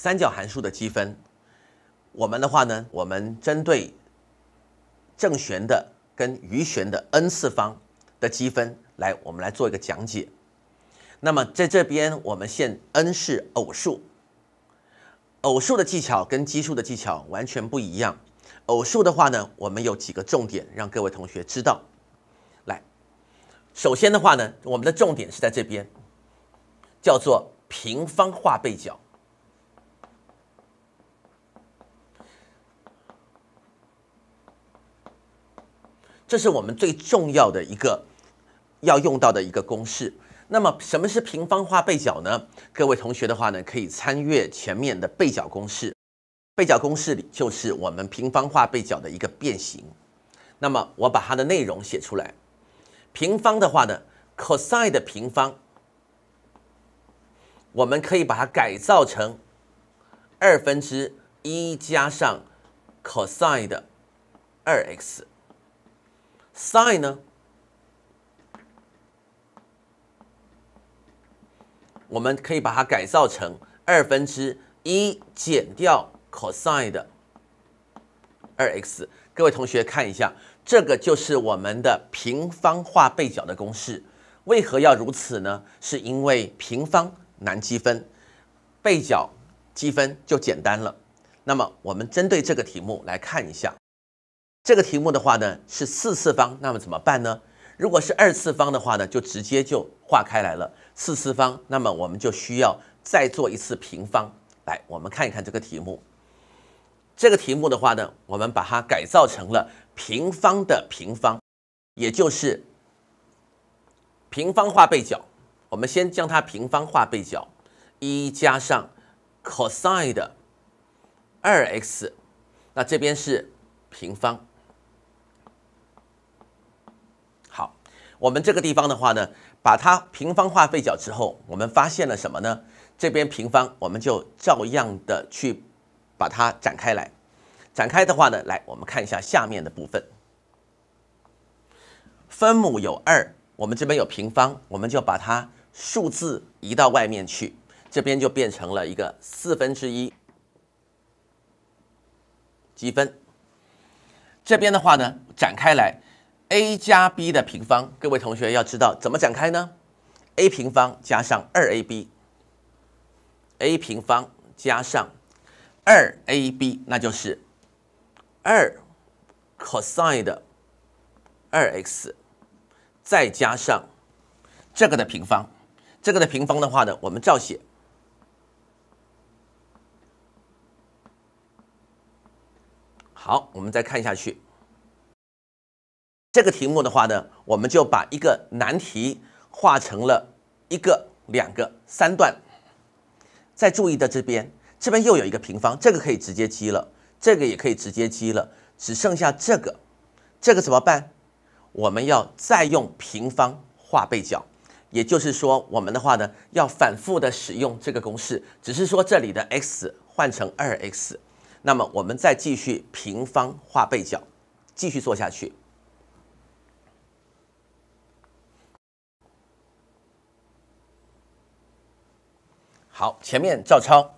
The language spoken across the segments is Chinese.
三角函数的积分，我们的话呢，我们针对正弦的跟余弦的 n 次方的积分来，我们来做一个讲解。那么在这边，我们现 n 是偶数，偶数的技巧跟奇数的技巧完全不一样。偶数的话呢，我们有几个重点让各位同学知道。来，首先的话呢，我们的重点是在这边，叫做平方化倍角。这是我们最重要的一个要用到的一个公式。那么，什么是平方化倍角呢？各位同学的话呢，可以参阅前面的倍角公式。倍角公式里就是我们平方化倍角的一个变形。那么，我把它的内容写出来。平方的话呢，cosine 的平方，我们可以把它改造成二分之一加上 cosine 二 x。sin 呢，我们可以把它改造成二分之一减掉 cosine 的二 x。各位同学看一下，这个就是我们的平方化倍角的公式。为何要如此呢？是因为平方难积分，倍角积分就简单了。那么，我们针对这个题目来看一下。这个题目的话呢是四次方，那么怎么办呢？如果是二次方的话呢，就直接就化开来了。四次方，那么我们就需要再做一次平方。来，我们看一看这个题目。这个题目的话呢，我们把它改造成了平方的平方，也就是平方化倍角。我们先将它平方化倍角，一加上 cosine 二 x，那这边是平方。我们这个地方的话呢，把它平方化费角之后，我们发现了什么呢？这边平方，我们就照样的去把它展开来。展开的话呢，来我们看一下下面的部分。分母有二，我们这边有平方，我们就把它数字移到外面去，这边就变成了一个四分之一积分。这边的话呢，展开来。a 加 b 的平方，各位同学要知道怎么展开呢？a 平方加上二 ab，a 平方加上二 ab，那就是二 cosine 二 x 再加上这个的平方，这个的平方的话呢，我们照写。好，我们再看下去。这个题目的话呢，我们就把一个难题化成了一个、两个、三段。再注意的这边，这边又有一个平方，这个可以直接积了，这个也可以直接积了，只剩下这个，这个怎么办？我们要再用平方画倍角，也就是说，我们的话呢，要反复的使用这个公式，只是说这里的 x 换成 2x，那么我们再继续平方画倍角，继续做下去。好，前面照抄。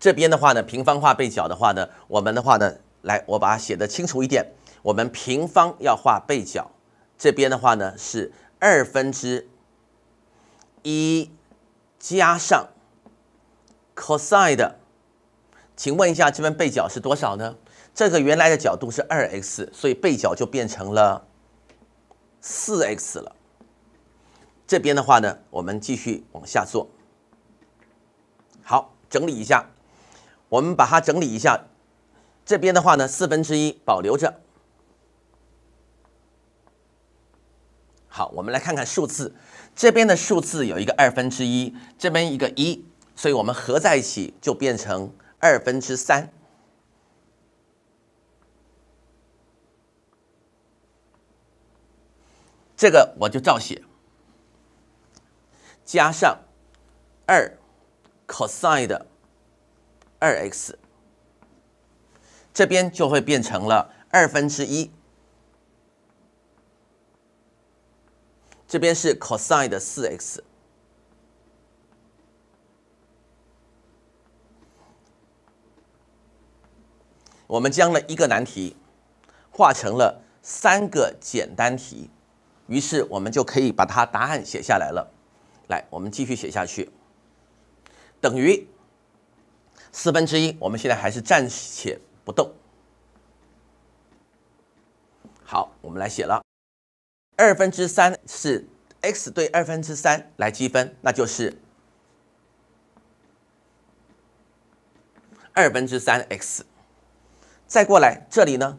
这边的话呢，平方化被角的话呢，我们的话呢，来，我把它写的清楚一点。我们平方要化被角，这边的话呢是二分之一加上 cosine。请问一下，这边被角是多少呢？这个原来的角度是二 x，所以被角就变成了四 x 了。这边的话呢，我们继续往下做。好，整理一下，我们把它整理一下。这边的话呢，四分之一保留着。好，我们来看看数字，这边的数字有一个二分之一，这边一个一，所以我们合在一起就变成二分之三。这个我就照写，加上二 cosine 二 x，这边就会变成了二分之一，这边是 cosine 四 x，我们将了一个难题化成了三个简单题。于是我们就可以把它答案写下来了。来，我们继续写下去，等于四分之一。我们现在还是暂且不动。好，我们来写了，二分之三是 x 对二分之三来积分，那就是二分之三 x。再过来这里呢，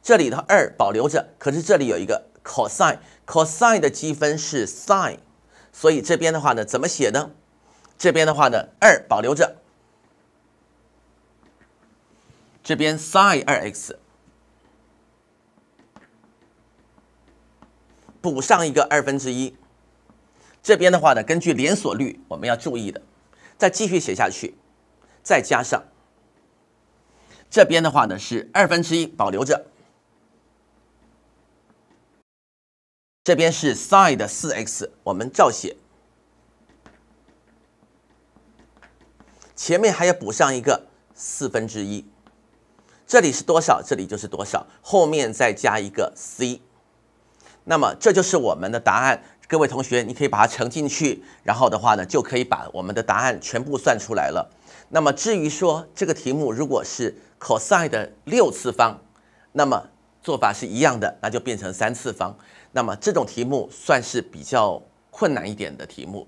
这里的二保留着，可是这里有一个。cosine，cosine 的积分是 sin，所以这边的话呢，怎么写呢？这边的话呢，二保留着，这边 sin 二 x，补上一个二分之一，这边的话呢，根据连锁率，我们要注意的，再继续写下去，再加上，这边的话呢是二分之一保留着。这边是 sin 的四 x，我们照写，前面还要补上一个四分之一，这里是多少，这里就是多少，后面再加一个 c，那么这就是我们的答案。各位同学，你可以把它乘进去，然后的话呢，就可以把我们的答案全部算出来了。那么至于说这个题目如果是 cos 的六次方，那么做法是一样的，那就变成三次方。那么这种题目算是比较困难一点的题目。